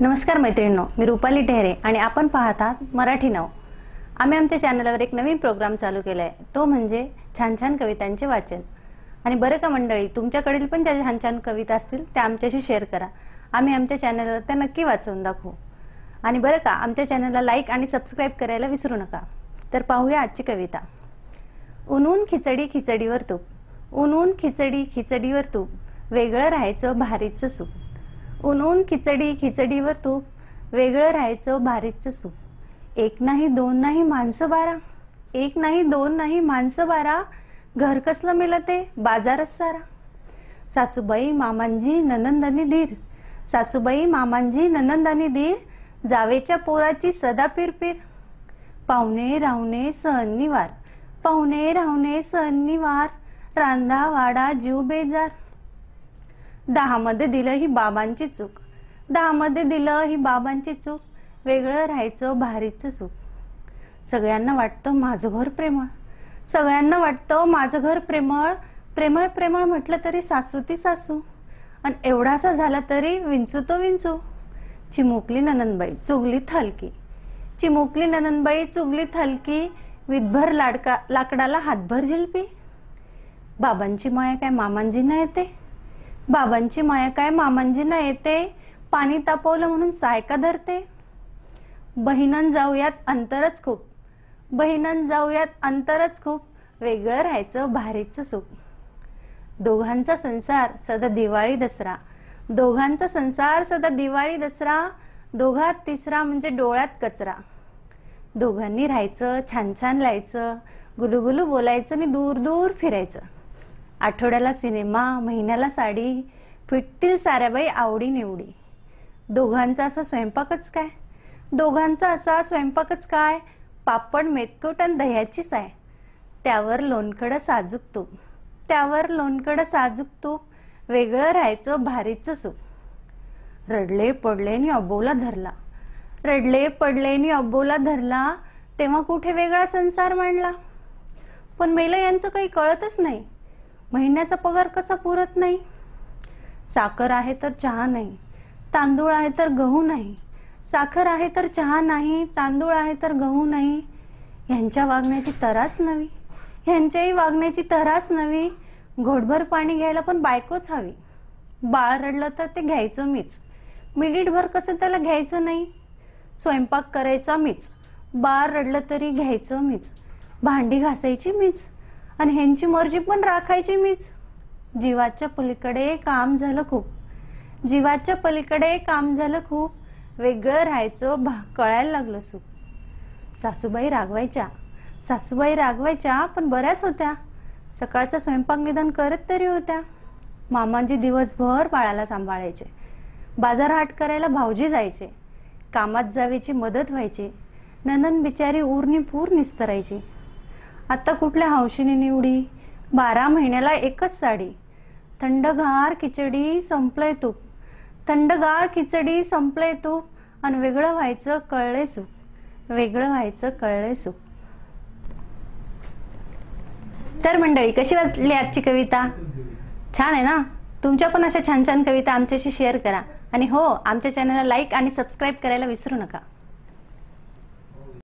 नमस्कार मैत्रिणींनो मी रुपाली ढेरे आणि आपण पाहत आहात मराठी नाव आम्ही आमच्या चॅनलवर एक नवीन प्रोग्राम चालू केला आहे तो म्हणजे छान छान कवितांचे वाचन आणि बरं का मंडळी तुमच्याकडील पण ज्या छान छान कविता असतील त्या आमच्याशी शेअर करा आम्ही आमच्या चॅनलवर त्या नक्की वाचवून दाखवू आणि बरं का आमच्या चॅनलला लाईक आणि सबस्क्राईब करायला विसरू नका तर पाहूया आजची कविता उनून खिचडी खिचडीवर तूप उनून खिचडी खिचडीवर तूप वेगळं राहायचं भारीचं सूप ऊन उन खिचडी खिचडीवर तूप वेगळं राहायचं भारीचं सूप एक नाही दोन नाही माणसं बारा एक नाही दोन नाही माणसं बारा घर कसलं ते बाजारच सारा सासूबाई मामांजी ननंदानी धीर सासूबाई मामांजी ननंदानी धीर जावेच्या पोराची सदा पिरपीर पाहुणे राहुणे सहनिवार पाहुणे राहुणे सहनिवार रांधा वाडा जीव बेजार दहामध्ये दिलं ही बाबांची चूक दहामध्ये दिलं ही बाबांची चूक वेगळं राहायचं भारीचं सुख सगळ्यांना वाटतं माझं घर प्रेमळ सगळ्यांना वाटतं माझं घर प्रेमळ प्रेमळ प्रेमळ म्हटलं तरी सासू ती सासू आणि एवढासा झाला तरी विंचू तो विंचू चिमुकली ननंदबाई चुगली थलकी चिमुकली ननंदबाई चुगली थलकी विदभर लाडका लाकडाला हातभर झिलपी बाबांची माया काय मामांजींना येते बाबांची माया काय मामांजींना येते पाणी तापवलं म्हणून सायका धरते बहिणन जाऊयात अंतरच खूप बहिणन जाऊयात अंतरच खूप वेगळं राहायचं भारीचं सुख दोघांचा संसार सदा दिवाळी दसरा दोघांचा संसार सदा दिवाळी दसरा दोघात तिसरा म्हणजे डोळ्यात कचरा दोघांनी राहायचं छान छान लायचं गुलुगुलू बोलायचं आणि दूर दूर फिरायचं आठवड्याला सिनेमा महिन्याला साडी फिटतील साऱ्याबाई आवडी निवडी दोघांचा असा स्वयंपाकच काय दोघांचा असा स्वयंपाकच काय पापड मेतकूट आणि दह्याचीच आहे त्यावर लोणकडं साजूक तूप त्यावर लोणकडं साजूक तूप वेगळं राहायचं भारीचं सूप रडले पडले आणि अबोला धरला रडले पडले आणि अबोला धरला तेव्हा कुठे वेगळा संसार मांडला पण मेलं यांचं काही कळतच नाही महिन्याचा पगार कसा पुरत नाही साखर आहे तर चहा नाही तांदूळ आहे तर गहू नाही साखर आहे तर चहा नाही तांदूळ आहे तर गहू नाही ह्यांच्या वागण्याची तरास नवी ह्यांच्याही वागण्याची तरास नवी घोटभर पाणी घ्यायला पण बायकोच हवी बाळ रडलं तर ते घ्यायचं मीच मिनिटभर कसं त्याला घ्यायचं नाही स्वयंपाक करायचा मीच बाळ रडलं तरी घ्यायचो मीच भांडी घासायची मीच आणि ह्यांची मर्जी पण राखायची मीच जीवाच्या पलीकडे काम झालं खूप जीवाच्या पलीकडे काम झालं खूप वेगळं राहायचं भा कळायला लागलं सुख सासूबाई रागवायच्या सासूबाई रागवायच्या पण बऱ्याच होत्या सकाळचा स्वयंपाक निदान करत तरी होत्या मामांजी दिवसभर बाळाला सांभाळायचे बाजार हाट करायला भाऊजी जायचे कामात जावेची मदत व्हायची नंदन बिचारी उरणी पूर निस्तरायची आत्ता कुठल्या हौशीने निवडी बारा महिन्याला एकच साडी थंडगार खिचडी संपलंय तूप थंडगार खिचडी संपलंय तूप आणि वेगळं व्हायचं कळले सुख वेगळं व्हायचं कळले सुख तर मंडळी कशी वाटली आजची कविता छान आहे ना तुमच्या पण अशा छान छान कविता आमच्याशी शेअर करा आणि हो आमच्या चॅनलला लाईक आणि सबस्क्राईब करायला विसरू नका